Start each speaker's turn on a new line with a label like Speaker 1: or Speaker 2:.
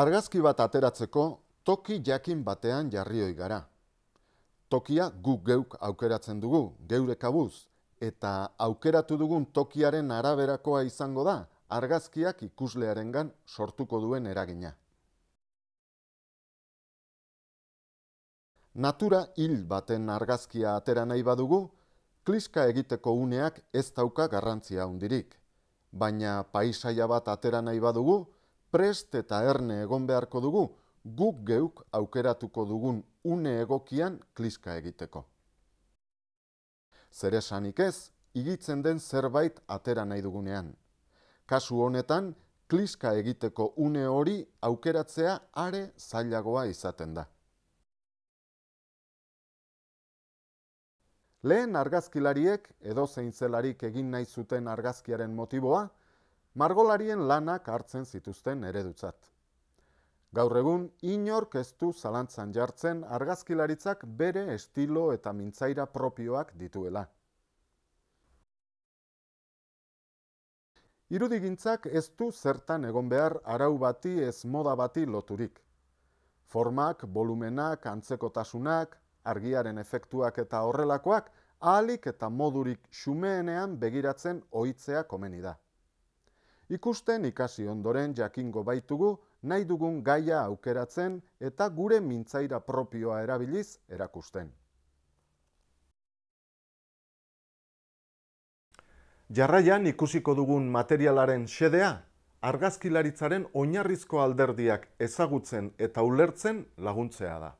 Speaker 1: Argazki bat ateratzeko toki jakin batean jarrioi gara. Tokia guk geuk aukeratzen dugu, geure kabuz, eta aukeratu dugun tokiaren araberakoa izango da argazkiak ikuslearengan sortuko duen eragina. Natura hil baten argazkia atera nahi badugu, kliska egiteko uneak ez dauka garrantzia hondirik, baina paisaia bat atera nahi badugu prest eta erne egon beharko dugu, guk geuk aukeratuko dugun une egokian kliska egiteko. Zer esanik ez, igitzen den zerbait atera nahi dugunean. Kasu honetan, kliska egiteko une hori aukeratzea are zailagoa izaten da. Lehen argazkilariek, edo zeintzelarik egin nahi zuten argazkiaren motiboa, margolarien lanak hartzen zituzten eredutzat. Gaur egun, inork ez du zalantzan jartzen argazkilaritzak bere estilo eta mintzaira propioak dituela. Irudigintzak ez du zertan egon behar arau bati ez moda bati loturik. Formak, volumenak, antzekotasunak, argiaren efektuak eta horrelakoak, ahalik eta modurik xumeenean begiratzen ohitzea komeni da. Ikusten ikasi ondoren jakingo baitugu nahi dugun gaia aukeratzen eta gure mintzaira propioa erabiliz erakusten. Jarraian ikusiko dugun materialaren xedea, argazkilaritzaren oinarrizko alderdiak ezagutzen eta ulertzen laguntzea da.